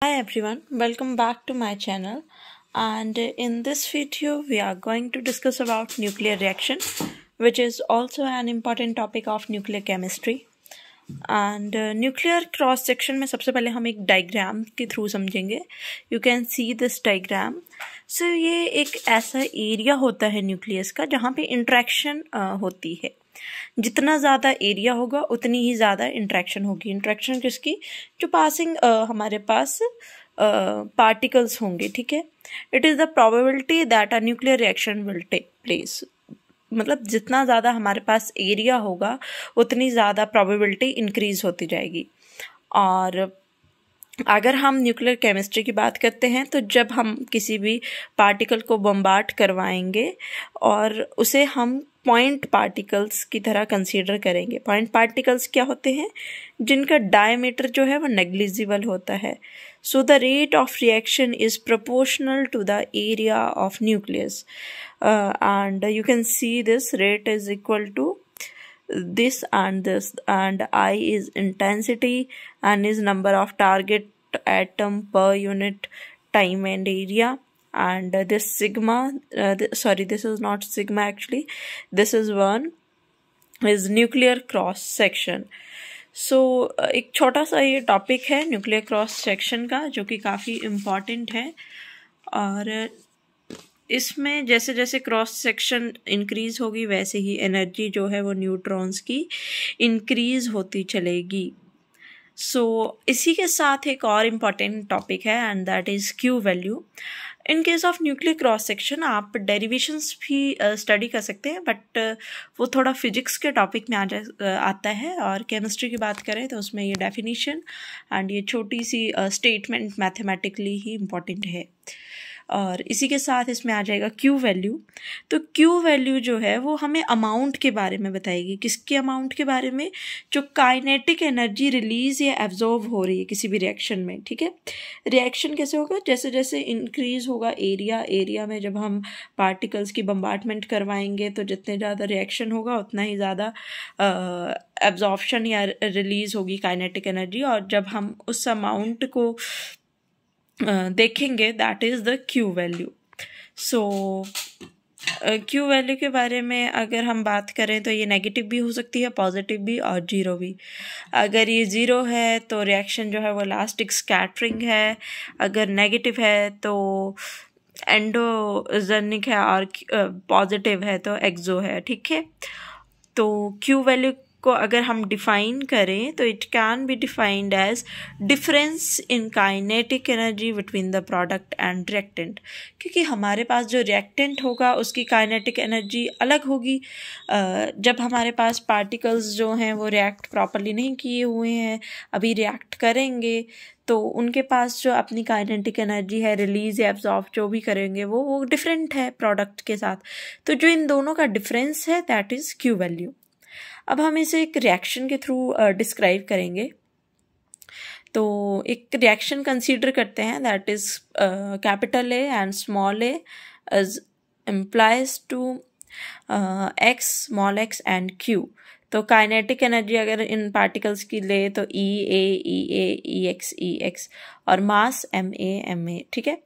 Hi everyone, welcome back to my channel and in this video we are going to discuss about nuclear reaction which is also an important topic of nuclear chemistry and uh, nuclear cross section में सबसे पहले हम एक diagram के through समझेंगे you can see this diagram so ये एक ऐसा area होता है nucleus का जहाँ पे interaction uh, होती है जितना ज़्यादा एरिया होगा उतनी ही ज़्यादा इंट्रैक्शन होगी इंट्रैक्शन किसकी जो पासिंग हमारे पास पार्टिकल्स होंगे ठीक है it is the probability that a nuclear reaction will take place मतलब जितना ज़्यादा हमारे पास एरिया होगा उतनी ज़्यादा प्रोबेबिलिटी इंक्रीज़ होती जाएगी और अगर हम न्यूक्लियर केमिस्ट्री की बात करते हैं तो जब हम किसी भी पार्टिकल को बम्बार्ट करवाएंगे और उसे हम पॉइंट पार्टिकल्स की तरह कंसीडर करेंगे पॉइंट पार्टिकल्स क्या होते हैं जिनका डायमीटर जो है वो नेग्लिजिबल होता है so the rate of reaction is proportional to the area of nucleus and you can see this rate is equal to this and this and I is intensity and is number of target atom per unit time and area and uh, this sigma uh, th sorry this is not sigma actually this is one is nuclear cross section so uh, एक छोटा सा ये topic है nuclear cross section का जो कि काफ़ी important है और uh, इसमें जैसे जैसे क्रॉस सेक्शन इंक्रीज़ होगी वैसे ही एनर्जी जो है वो न्यूट्रॉन्स की इंक्रीज़ होती चलेगी सो so, इसी के साथ एक और इम्पॉर्टेंट टॉपिक है and that is Q value in case of nuclear cross section आप डेरिवेशंस भी स्टडी कर सकते हैं बट वो थोड़ा फिजिक्स के टॉपिक में आ जा आता है और केमिस्ट्री की बात करें तो उसमें ये डेफिनेशन एंड ये छोटी सी स्टेटमेंट मैथमेटिकली ही इम्पॉर्टेंट है और इसी के साथ इसमें आ जाएगा क्यू वैल्यू तो क्यू वैल्यू जो है वो हमें अमाउंट के बारे में बताएगी किसके अमाउंट के बारे में जो काइनेटिक एनर्जी रिलीज या एब्जॉर्व हो रही है किसी भी रिएक्शन में ठीक है रिएक्शन कैसे होगा जैसे जैसे इंक्रीज होगा एरिया एरिया में जब हम पार्टिकल्स की बम्बार्टमेंट करवाएंगे तो जितने ज़्यादा रिएक्शन होगा उतना ही ज़्यादा एब्जॉर्प्शन या रिलीज़ होगी काइनेटिक एनर्जी और जब हम उस अमाउंट को देखेंगे that is the Q value so Q value के बारे में अगर हम बात करें तो ये नेगेटिव भी हो सकती है पॉजिटिव भी और जीरो भी अगर ये ज़ीरो है तो रिएक्शन जो है वो लास्टिक स्कैटरिंग है अगर नेगेटिव है तो एंडोजनिक है और पॉजिटिव है तो एक्जो है ठीक है तो क्यू वैल्यू को अगर हम डिफाइन करें तो it can be defined as difference in kinetic energy between the product and reactant क्योंकि हमारे पास जो रिएक्टेंट होगा उसकी काइनेटिक एनर्जी अलग होगी जब हमारे पास पार्टिकल्स जो हैं वो रिएक्ट प्रॉपरली नहीं किए हुए हैं अभी रिएक्ट करेंगे तो उनके पास जो अपनी काइनेटिक एनर्जी है रिलीज या एब्जॉर्व जो भी करेंगे वो वो डिफरेंट है प्रोडक्ट के साथ तो जो इन दोनों का डिफरेंस है दैट इज़ क्यू वैल्यू अब हम इसे एक रिएक्शन के थ्रू डिस्क्राइब करेंगे तो एक रिएक्शन कंसीडर करते हैं that is capital A and small A as implies to X small X and Q तो काइनेटिक एनर्जी अगर इन पार्टिकल्स की ले तो ई ए ई ए ई एक्स ई एक्स और मास एम ए एम ए ठीक है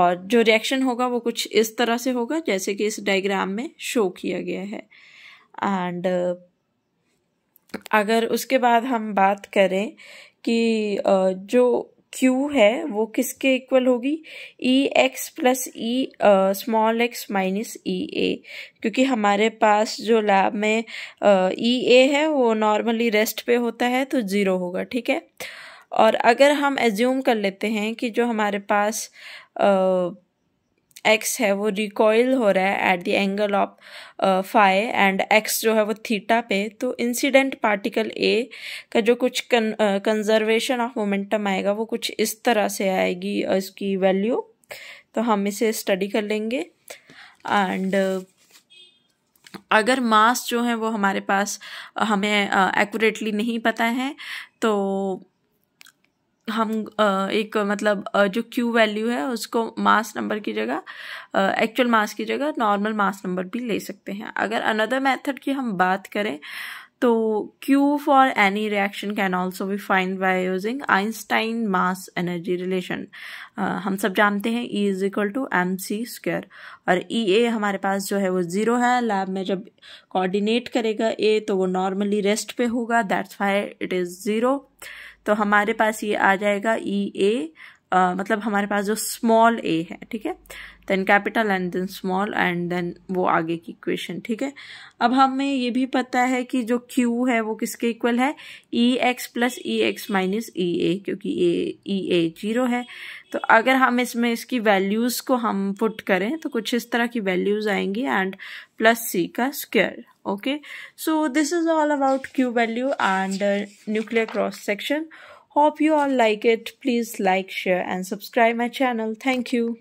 और जो रिएक्शन होगा वो कुछ इस तरह से होगा जैसे कि इस डायग्राम में शो किया गया है एंड uh, अगर उसके बाद हम बात करें कि uh, जो क्यू है वो किसके इक्वल होगी E X plus E small X minus E A क्योंकि हमारे पास जो लैब में ई uh, ए e है वो नॉर्मली रेस्ट पे होता है तो ज़ीरो होगा ठीक है और अगर हम एज्यूम कर लेते हैं कि जो हमारे पास uh, एक्स है वो रिकॉयल हो रहा है at the angle of phi and X जो है वो थीटा पे तो इंसिडेंट पार्टिकल ए का जो कुछ कंजर्वेशन ऑफ मोमेंटम आएगा वो कुछ इस तरह से आएगी uh, इसकी वैल्यू तो हम इसे स्टडी कर लेंगे एंड uh, अगर मास जो है वो हमारे पास uh, हमें एक्यूरेटली नहीं पता है तो हम एक मतलब जो क्यू वैल्यू है उसको मास नंबर की जगह एक्चुअल मास की जगह नॉर्मल मास नंबर भी ले सकते हैं अगर अनदर मेथड की हम बात करें तो Q for any reaction can also be find by using Einstein mass energy relation हम सब जानते हैं E is equal to M C square और ई e ए हमारे पास जो है वो ज़ीरो है लैब में जब कोऑर्डिनेट करेगा ए तो वो नॉर्मली रेस्ट पे होगा that's why it is zero तो हमारे पास ये आ जाएगा ई e ए मतलब हमारे पास जो स्मॉल ए है ठीक है then capital and then small and then वो आगे की इक्वेशन ठीक है अब हमें ये भी पता है कि जो क्यू है वो किसके इक्वल है E X plus E X minus E A क्योंकि ए ई ए जीरो है तो अगर हम इसमें इसकी वैल्यूज़ को हम पुट करें तो कुछ इस तरह की वैल्यूज़ आएंगी एंड प्लस सी का square okay so this is all about Q value and nuclear cross section Hope you all like it. Please like, share and subscribe my channel. Thank you.